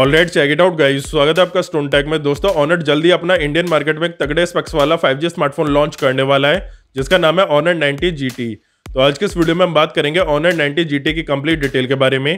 already check it out guys स्वागत है आपका स्टोन टैक में दोस्तों ऑनर जल्दी अपना इंडियन मार्केट में तगड़े स्पेक्स वाला 5G स्मार्टफोन लॉन्च करने वाला है जिसका नाम है ऑनर 90 GT तो आज के इस वीडियो में हम बात करेंगे ऑनर 90 GT की कंप्लीट डिटेल के बारे में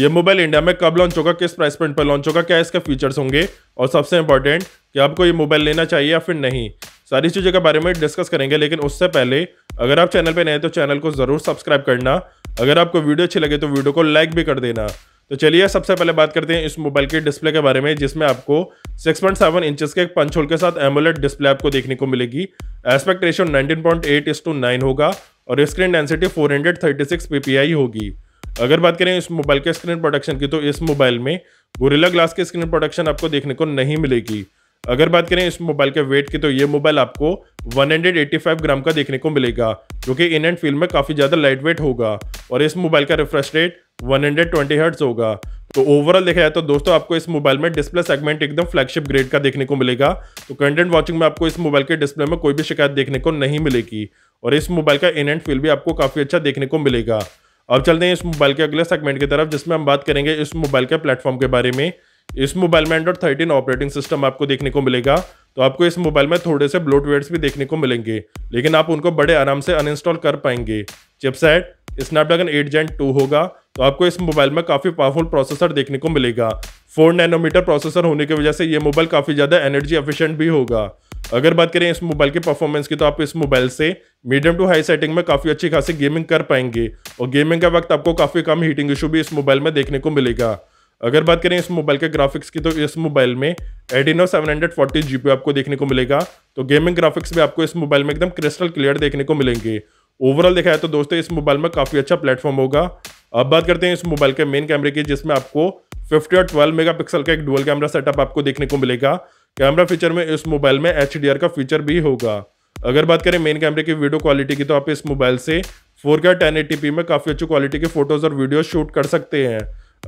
ये मोबाइल इंडिया में कब लॉन्च होगा किस प्राइस पॉइंट पर लॉन्च होगा क्या इसके फीचर्स होंगे और सबसे इंपॉर्टेंट कि आपको ये मोबाइल लेना चाहिए या फिर नहीं सारी चीज़ों के बारे में डिस्कस करेंगे लेकिन उससे पहले अगर आप चैनल पर नए तो चैनल को ज़रूर सब्सक्राइब करना अगर आपको वीडियो अच्छी लगे तो वीडियो को लाइक भी कर देना तो चलिए सबसे पहले बात करते हैं इस मोबाइल के डिस्प्ले के बारे में जिसमें आपको 6.7 पॉइंट सेवन इंचज़ के पंच होल के साथ एमोलेट डिस्प्ले आपको देखने को मिलेगी aspect ratio 19.8 point is to nine होगा और स्क्रीन डेंसिटी 436 ppi होगी अगर बात करें इस मोबाइल के स्क्रीन प्रोडक्शन की तो इस मोबाइल में गोरिल्ला ग्लास की स्क्रीन प्रोडक्शन आपको देखने को नहीं मिलेगी अगर बात करें इस मोबाइल के वेट की तो ये मोबाइल आपको 185 ग्राम का देखने को मिलेगा जो कि इन एंड फील्ड में काफ़ी ज़्यादा लाइट वेट होगा और इस मोबाइल का रिफ्रेश रेट 120 हर्ट्ज होगा तो ओवरऑल देखा जाए तो दोस्तों आपको इस मोबाइल में डिस्प्ले सेगमेंट एकदम फ्लैगशिप ग्रेड का देखने को मिलेगा तो कंटेंट वॉचिंग में आपको इस मोबाइल के डिस्प्ले में कोई भी शिकायत देखने को नहीं मिलेगी और इस मोबाइल का इन एंड फील भी आपको काफ़ी अच्छा देखने को मिलेगा अब चलते हैं इस मोबाइल के अगले सेगमेंट की तरफ जिसमें हम बात करेंगे इस मोबाइल के प्लेटफॉर्म के बारे में इस मोबाइल में एंड्रॉइड थर्टीन ऑपरेटिंग सिस्टम आपको देखने को मिलेगा तो आपको इस मोबाइल में थोड़े से ब्लोटवेयर्स भी देखने को मिलेंगे लेकिन आप उनको बड़े आराम से अनइंस्टॉल कर पाएंगे chipset Snapdragon eight gen two होगा तो आपको इस मोबाइल में काफ़ी पावरफुल प्रोसेसर देखने को मिलेगा फोर नैनोमीटर प्रोसेसर होने की वजह से ये मोबाइल काफ़ी ज़्यादा एनर्जी एफिशिएंट भी होगा अगर बात करें इस मोबाइल की परफॉर्मेंस की तो आप इस मोबाइल से मीडियम टू हाई सेटिंग में काफ़ी अच्छी खासी गेमिंग कर पाएंगे और गेमिंग के वक्त आपको काफ़ी कम हीटिंग इशू भी इस मोबाइल में देखने को मिलेगा अगर बात करें इस मोबाइल के ग्राफिक्स की तो इस मोबाइल में Adreno seven hundred G P आपको देखने को मिलेगा तो गेमिंग ग्राफिक्स भी आपको इस मोबाइल में एकदम क्रिस्टल क्लियर देखने को मिलेंगे ओवरऑल देखा है तो दोस्तों इस मोबाइल में काफ़ी अच्छा प्लेटफॉर्म होगा अब बात करते हैं इस मोबाइल के मेन कैमरे की जिसमें आपको फिफ्टी और मेगा पिक्सल का एक डुअल कैमरा सेटअप आपको देखने को मिलेगा कैमरा फीचर में इस मोबाइल में एच का फीचर भी होगा अगर बात करें मेन कैमरे की वीडियो क्वालिटी की तो आप इस मोबाइल से फोर के टेन में काफ़ी अच्छी क्वालिटी के फोटोज़ और वीडियो शूट कर सकते हैं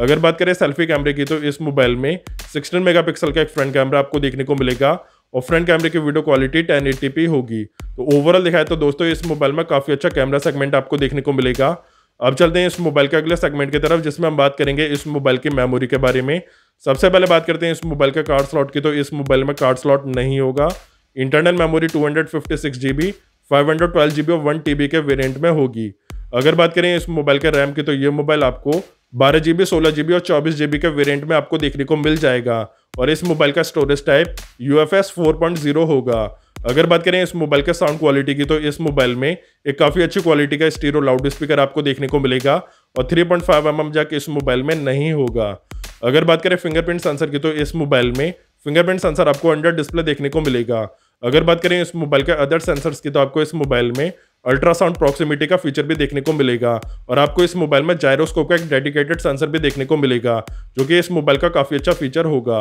अगर बात करें सेल्फी कैमरे की तो इस मोबाइल में 16 मेगापिक्सल का एक फ्रंट कैमरा आपको देखने को मिलेगा और फ्रंट कैमरे की वीडियो क्वालिटी 1080p होगी तो ओवरऑल दिखाए तो दोस्तों इस मोबाइल में काफ़ी अच्छा कैमरा सेगमेंट आपको देखने को मिलेगा अब चलते हैं इस मोबाइल के अगले सेगमेंट की तरफ जिसमें हम बात करेंगे इस मोबाइल की मेमोरी के बारे में सबसे पहले बात करते हैं इस मोबाइल के कार्ड स्लॉट की तो इस मोबाइल में कार्ड स्लॉट नहीं होगा internal memory two hundred fifty six G B five hundred twelve G B और वन टी बी के वेरियंट में होगी अगर बात करें इस मोबाइल के रैम की तो ये मोबाइल आपको बारह जी बी सोलह जी बी और चौबीस जी बी के वेरियंट में आपको देखने को मिल जाएगा और इस मोबाइल का storage type U F S four point zero होगा अगर बात करें इस मोबाइल के साउंड क्वालिटी की तो इस मोबाइल में एक काफ़ी अच्छी क्वालिटी का स्टीरो लाउड स्पीकर आपको देखने को मिलेगा और three point five M M जाके इस मोबाइल में नहीं होगा अगर बात करें फिंगरप्रिंट सेंसर की तो इस मोबाइल में फिंगरप्रिंट सेंसर आपको अंडर डिस्प्ले देखने को मिलेगा अगर बात करें इस मोबाइल के अदर सेंसर्स की तो आपको इस मोबाइल में अल्ट्रासाउंड प्रॉक्सिमिटी का फीचर भी देखने को मिलेगा और आपको इस मोबाइल में जायरोस्कोप का एक डेडिकेटेड सेंसर भी देखने को मिलेगा जो कि इस मोबाइल का काफ़ी अच्छा फीचर होगा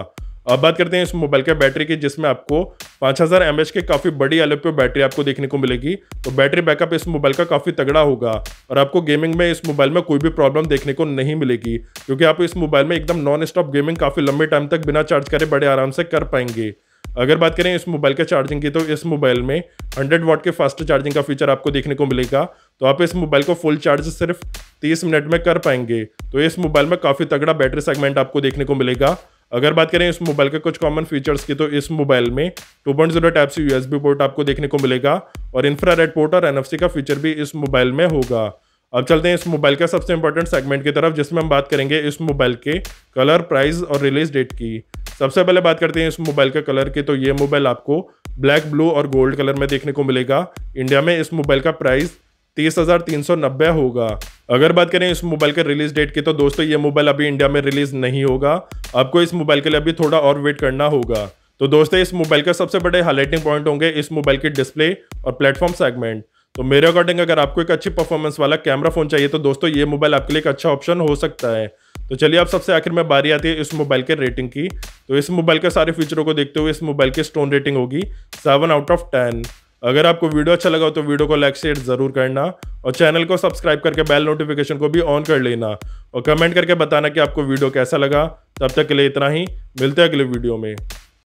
अब बात करते हैं इस मोबाइल के बैटरी की जिसमें आपको 5000 हज़ार के काफ़ी बड़ी एल बैटरी आपको देखने को मिलेगी तो बैटरी बैकअप इस मोबाइल का काफ़ी तगड़ा होगा और आपको गेमिंग में इस मोबाइल में कोई भी प्रॉब्लम देखने को नहीं मिलेगी क्योंकि आप इस मोबाइल में एकदम नॉन स्टॉप गेमिंग काफ़ी लंबे टाइम तक बिना चार्ज करे बड़े आराम से कर पाएंगे अगर बात करें इस मोबाइल के चार्जिंग की तो इस मोबाइल में 100 वॉट के फास्ट चार्जिंग का फीचर आपको देखने को मिलेगा तो आप इस मोबाइल को फुल चार्ज सिर्फ 30 मिनट में कर पाएंगे तो इस मोबाइल में काफ़ी तगड़ा बैटरी सेगमेंट आपको देखने को मिलेगा अगर बात करें इस मोबाइल के कुछ कॉमन फीचर्स की तो इस मोबाइल में two point zero type C U port आपको देखने को मिलेगा और इंफ्रा पोर्ट और एन का फीचर भी इस मोबाइल में होगा अब चलते हैं इस मोबाइल का सबसे इंपॉर्टेंट सेगमेंट की तरफ जिसमें हम बात करेंगे इस मोबाइल के कलर प्राइस और रिलीज डेट की सबसे पहले बात करते हैं इस मोबाइल के कलर की तो ये मोबाइल आपको ब्लैक ब्लू और गोल्ड कलर में देखने को मिलेगा इंडिया में इस मोबाइल का प्राइस तीस हज़ार तीन सौ नब्बे होगा अगर बात करें इस मोबाइल के रिलीज डेट की तो दोस्तों ये मोबाइल अभी इंडिया में रिलीज नहीं होगा आपको इस मोबाइल के लिए अभी थोड़ा और वेट करना होगा तो दोस्तों इस मोबाइल का सबसे बड़े हाईलाइटिंग पॉइंट होंगे इस मोबाइल की डिस्प्ले और प्लेटफॉर्म सेगमेंट तो मेरे अकॉर्डिंग अगर आपको एक अच्छी परफॉर्मेंस वाला कैमरा फोन चाहिए तो दोस्तों ये मोबाइल आपके लिए एक अच्छा ऑप्शन हो सकता है तो चलिए आप सबसे आखिर में बारी आती है इस मोबाइल के रेटिंग की तो इस मोबाइल के सारे फीचरों को देखते हुए इस मोबाइल की स्टोन रेटिंग होगी सेवन आउट ऑफ टेन अगर आपको वीडियो अच्छा लगा हो तो वीडियो को लाइक शेयर जरूर करना और चैनल को सब्सक्राइब करके बेल नोटिफिकेशन को भी ऑन कर लेना और कमेंट करके बताना कि आपको वीडियो कैसा लगा तब तक के लिए इतना ही मिलते हैं अगले वीडियो में